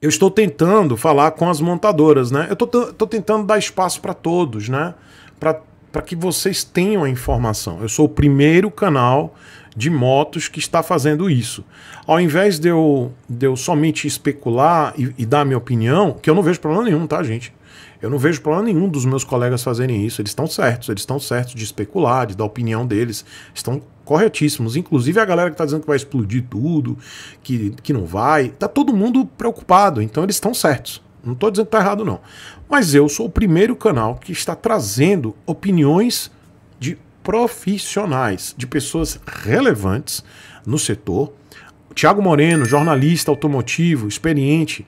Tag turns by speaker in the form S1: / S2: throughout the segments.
S1: eu estou tentando falar com as montadoras, né? Eu estou tentando dar espaço para todos, né? Para que vocês tenham a informação. Eu sou o primeiro canal de motos que está fazendo isso. Ao invés de eu, de eu somente especular e, e dar minha opinião, que eu não vejo problema nenhum, tá, gente? Eu não vejo problema nenhum dos meus colegas fazerem isso. Eles estão certos, eles estão certos de especular, de dar opinião deles. Estão corretíssimos. Inclusive a galera que está dizendo que vai explodir tudo, que, que não vai, tá todo mundo preocupado, então eles estão certos. Não estou dizendo que tá errado, não. Mas eu sou o primeiro canal que está trazendo opiniões de profissionais, de pessoas relevantes no setor. Tiago Moreno, jornalista automotivo, experiente,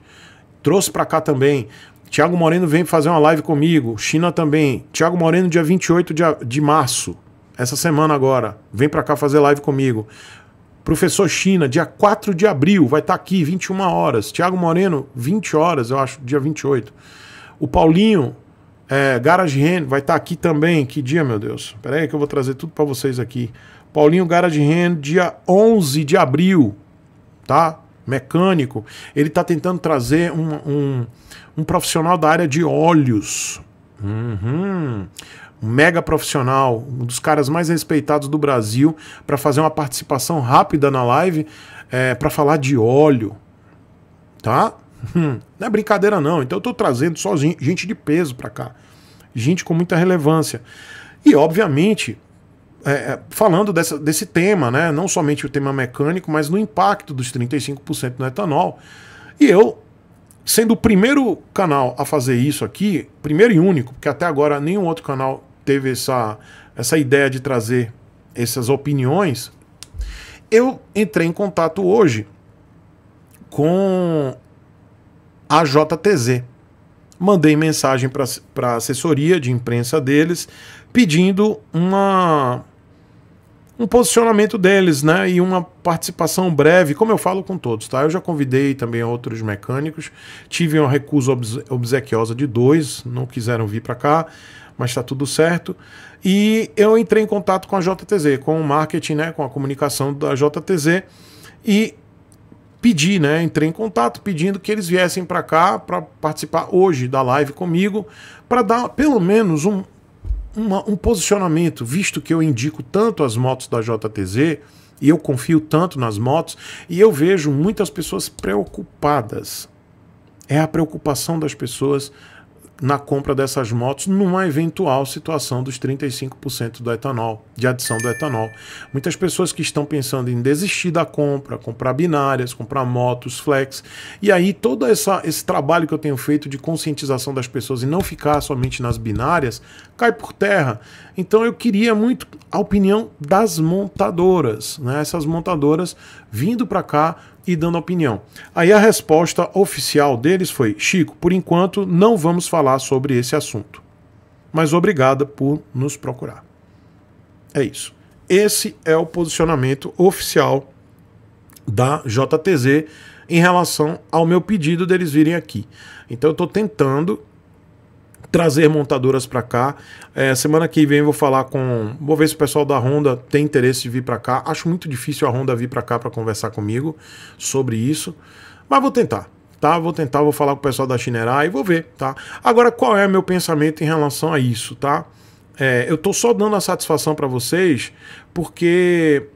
S1: trouxe para cá também Tiago Moreno vem fazer uma live comigo. China também. Tiago Moreno, dia 28 de, de março essa semana agora. Vem para cá fazer live comigo. Professor China, dia 4 de abril, vai estar tá aqui, 21 horas. Tiago Moreno, 20 horas, eu acho, dia 28. O Paulinho, é, Garage vai estar tá aqui também. Que dia, meu Deus? Pera aí que eu vou trazer tudo para vocês aqui. Paulinho Garage dia 11 de abril, tá? Mecânico. Ele está tentando trazer um, um, um, profissional da área de óleos. Uhum um mega profissional, um dos caras mais respeitados do Brasil, para fazer uma participação rápida na live é, para falar de óleo. Tá? Hum, não é brincadeira, não. Então eu estou trazendo só gente de peso para cá. Gente com muita relevância. E, obviamente, é, é, falando dessa, desse tema, né? não somente o tema mecânico, mas no impacto dos 35% no etanol. E eu sendo o primeiro canal a fazer isso aqui, primeiro e único, porque até agora nenhum outro canal teve essa, essa ideia de trazer essas opiniões, eu entrei em contato hoje com a JTZ. Mandei mensagem para a assessoria de imprensa deles pedindo uma um posicionamento deles, né? E uma participação breve, como eu falo com todos, tá? Eu já convidei também outros mecânicos, tive uma recusa obsequiosa de dois, não quiseram vir para cá, mas está tudo certo. E eu entrei em contato com a JTZ, com o marketing, né? Com a comunicação da JTZ e pedi, né? Entrei em contato pedindo que eles viessem para cá para participar hoje da live comigo, para dar pelo menos um uma, um posicionamento, visto que eu indico tanto as motos da JTZ e eu confio tanto nas motos, e eu vejo muitas pessoas preocupadas. É a preocupação das pessoas na compra dessas motos numa eventual situação dos 35% do etanol, de adição do etanol. Muitas pessoas que estão pensando em desistir da compra, comprar binárias, comprar motos, flex, e aí todo essa, esse trabalho que eu tenho feito de conscientização das pessoas e não ficar somente nas binárias, cai por terra. Então eu queria muito a opinião das montadoras, né? essas montadoras vindo para cá e dando opinião. Aí a resposta oficial deles foi: Chico, por enquanto não vamos falar sobre esse assunto. Mas obrigada por nos procurar. É isso. Esse é o posicionamento oficial da JTZ em relação ao meu pedido deles virem aqui. Então eu estou tentando trazer montadoras para cá. É, semana que vem vou falar com. Vou ver se o pessoal da Honda tem interesse de vir para cá. Acho muito difícil a Honda vir para cá para conversar comigo sobre isso, mas vou tentar. Tá, vou tentar, vou falar com o pessoal da Chinerai e vou ver, tá? Agora, qual é meu pensamento em relação a isso, tá? É, eu tô só dando a satisfação para vocês, porque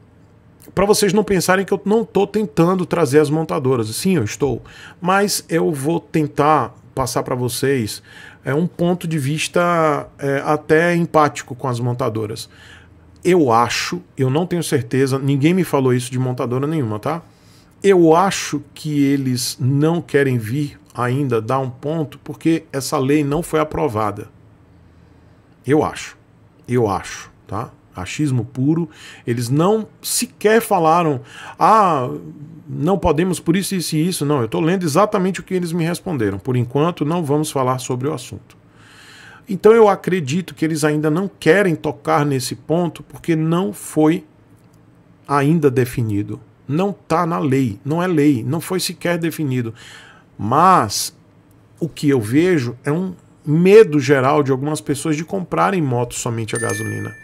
S1: para vocês não pensarem que eu não estou tentando trazer as montadoras. Sim, eu estou, mas eu vou tentar passar para vocês é um ponto de vista é, até empático com as montadoras. Eu acho, eu não tenho certeza, ninguém me falou isso de montadora nenhuma, tá? Eu acho que eles não querem vir ainda dar um ponto porque essa lei não foi aprovada. Eu acho. Eu acho, tá? achismo puro. Eles não sequer falaram, ah, não podemos por isso, isso e isso. Não, eu estou lendo exatamente o que eles me responderam. Por enquanto, não vamos falar sobre o assunto. Então eu acredito que eles ainda não querem tocar nesse ponto porque não foi ainda definido. Não está na lei, não é lei, não foi sequer definido. Mas o que eu vejo é um medo geral de algumas pessoas de comprarem motos somente a gasolina.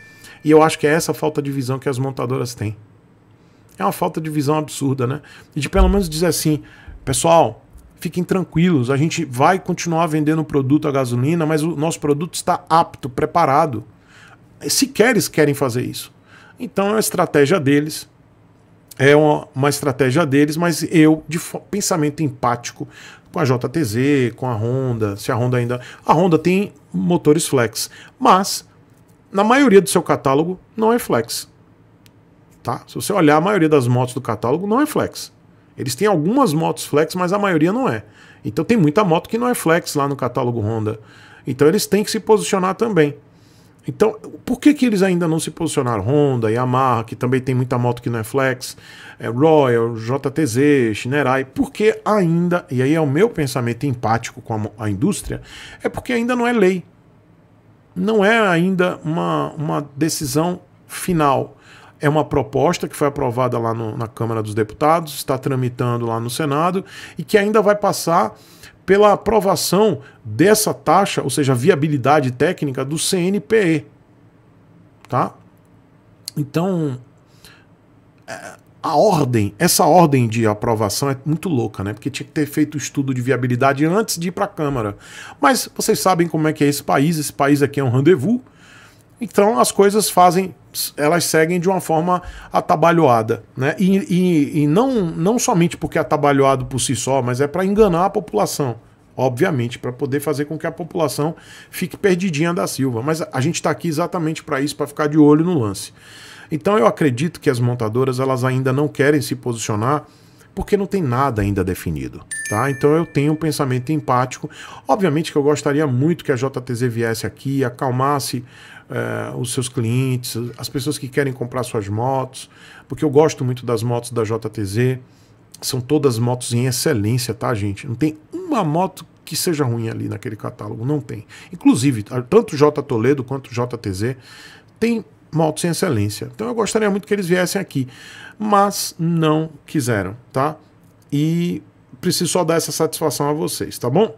S1: E eu acho que é essa falta de visão que as montadoras têm. É uma falta de visão absurda, né? E de pelo menos dizer assim, pessoal, fiquem tranquilos, a gente vai continuar vendendo o produto a gasolina, mas o nosso produto está apto, preparado. Sequer eles querem fazer isso. Então é uma estratégia deles, é uma, uma estratégia deles, mas eu, de pensamento empático, com a JTZ, com a Honda, se a Honda ainda. A Honda tem motores flex, mas na maioria do seu catálogo não é flex. Tá? Se você olhar a maioria das motos do catálogo, não é flex. Eles têm algumas motos flex, mas a maioria não é. Então tem muita moto que não é flex lá no catálogo Honda. Então eles têm que se posicionar também. Então, por que, que eles ainda não se posicionaram? Honda, Yamaha, que também tem muita moto que não é flex, é Royal, JTZ, Shinerai, porque ainda, e aí é o meu pensamento empático com a, a indústria, é porque ainda não é lei não é ainda uma, uma decisão final. É uma proposta que foi aprovada lá no, na Câmara dos Deputados, está tramitando lá no Senado e que ainda vai passar pela aprovação dessa taxa, ou seja, viabilidade técnica do CNPE. Tá? Então, é, a ordem, essa ordem de aprovação é muito louca, né? Porque tinha que ter feito o estudo de viabilidade antes de ir para a Câmara. Mas vocês sabem como é que é esse país, esse país aqui é um rendezvous. Então as coisas fazem, elas seguem de uma forma atabalhoada, né? E, e, e não, não somente porque é atabalhoado por si só, mas é para enganar a população obviamente, para poder fazer com que a população fique perdidinha da Silva. Mas a gente está aqui exatamente para isso, para ficar de olho no lance. Então eu acredito que as montadoras elas ainda não querem se posicionar porque não tem nada ainda definido, tá? Então eu tenho um pensamento empático. Obviamente que eu gostaria muito que a JTZ viesse aqui, acalmasse eh, os seus clientes, as pessoas que querem comprar suas motos, porque eu gosto muito das motos da JTZ. São todas motos em excelência, tá, gente? Não tem uma moto que seja ruim ali naquele catálogo, não tem. Inclusive, tanto J Toledo quanto JTZ tem moto sem excelência. Então eu gostaria muito que eles viessem aqui, mas não quiseram, tá? E preciso só dar essa satisfação a vocês, tá bom?